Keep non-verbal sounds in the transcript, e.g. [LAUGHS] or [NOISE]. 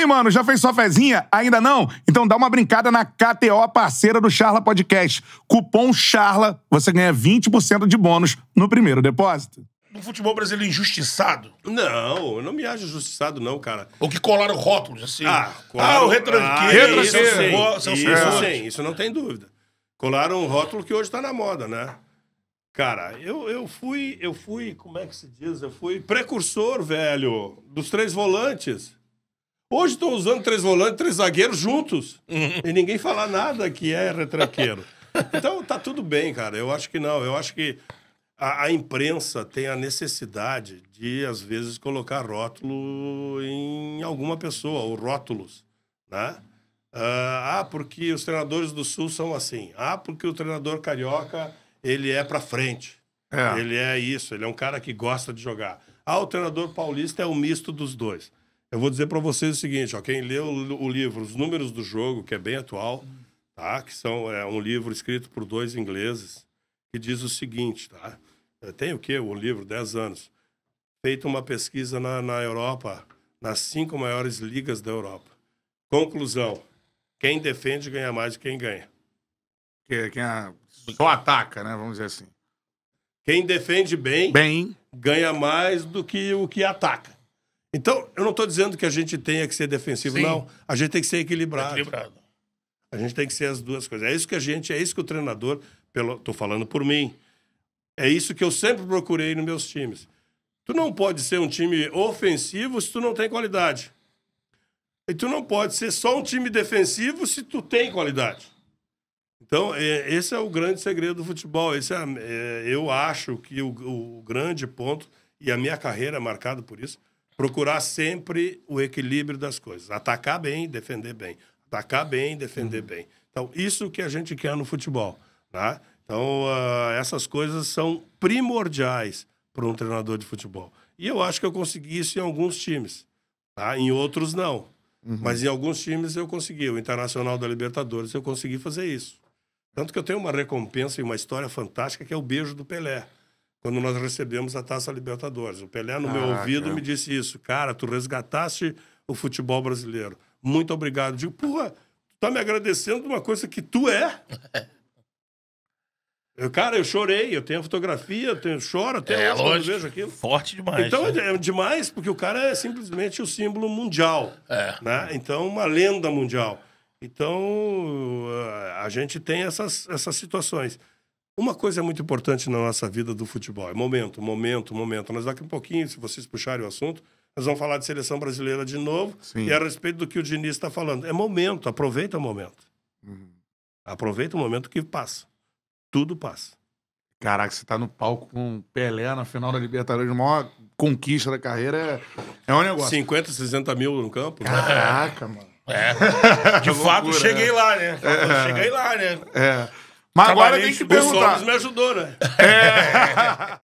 aí, mano? Já fez sua fezinha? Ainda não? Então dá uma brincada na KTO, parceira do Charla Podcast. Cupom CHARLA, você ganha 20% de bônus no primeiro depósito no futebol brasileiro injustiçado? Não, eu não me acho injustiçado, não, cara. Ou que colaram rótulos, assim. Ah, colaram... ah o retranqueiro. Ah, isso, sim. isso sim, isso não tem dúvida. Colaram um rótulo que hoje está na moda, né? Cara, eu, eu fui, eu fui, como é que se diz? Eu fui precursor, velho, dos três volantes. Hoje estou usando três volantes, três zagueiros juntos. Uhum. e ninguém fala nada que é retranqueiro. [LAUGHS] Então tá tudo bem, cara. Eu acho que não. Eu acho que a, a, imprensa tem a necessidade de, às vezes, colocar rótulo em alguma pessoa, ou rótulos, né? ah, ah porque os treinadores do Sul são assim. Ah, porque o treinador carioca, ele é para frente. É. Ele é isso, ele é um cara que gosta de jogar. Ah, o treinador paulista é o misto dos dois. Eu vou dizer para vocês o seguinte, ó, quem leu o livro Os Números do Jogo, que é bem atual, tá? Que são é um livro escrito por dois ingleses que diz o seguinte, tá? Tem o quê? O livro 10 anos. feito uma pesquisa na, na Europa, nas cinco maiores ligas da Europa. Conclusão: quem defende ganha mais do que quem ganha. É, quem, quem é, a... só ataca, né? Vamos dizer assim. Quem defende bem, bem ganha mais do que o que ataca. Então, eu não estou dizendo que a gente tenha que ser defensivo, Sim. não. A gente tem que ser equilibrado. equilibrado. A gente tem que ser as duas coisas. É isso que a gente, é isso que o treinador, pelo, falando por mim, é isso que eu sempre procurei nos meus times. Tu não pode ser um time ofensivo se tu não tem qualidade. E tu não pode ser só um time defensivo se tu tem qualidade. Então, é, esse é o grande segredo do futebol. Esse é, é eu acho que o, o grande ponto, e a minha carreira é marcada por isso, procurar sempre o equilíbrio das coisas. Atacar bem, defender bem. Atacar bem, defender uhum. bem. Então, isso que a gente quer no futebol. Tá? Então, uh, essas coisas são primordiais para um treinador de futebol. E eu acho que eu consegui isso em alguns times. Tá? Em outros, não. Uhum. Mas em alguns times eu consegui. O Internacional da Libertadores, eu consegui fazer isso. Tanto que eu tenho uma recompensa e uma história fantástica que é o beijo do Pelé quando nós recebemos a Taça Libertadores. O Pelé, no meu ah, ouvido, me disse isso. Cara, tu resgataste o futebol brasileiro. Muito obrigado. digo, porra, tu tá me agradecendo de uma coisa que tu é. [LAUGHS] Eu, cara, eu chorei, eu tenho a fotografia, eu tenho, choro até é, hoje quando vejo aquilo. Forte demais. Então né? É, é demais, porque o cara é simplesmente o símbolo mundial. É. Né? Então, uma lenda mundial. Então, a gente tem essas, essas situações. Uma coisa é muito importante na nossa vida do futebol: é momento, momento, momento. Nós daqui a um pouquinho, se vocês puxarem o assunto, nós vamos falar de seleção brasileira de novo Sim. e é a respeito do que o Diniz está falando. É momento, aproveita o momento. Uhum. Aproveita o momento que passa. Tudo passa. Caraca, você tá no palco com Pelé na final da Libertadores, a maior conquista da carreira é, é um negócio. 50, 60 mil no campo. Caraca, mano. É. [LAUGHS] é de fato, loucura, cheguei né? lá, né? É. Cheguei lá, né? É. Mas agora tem que perguntar. O Sobres me ajudou, né? É. [LAUGHS]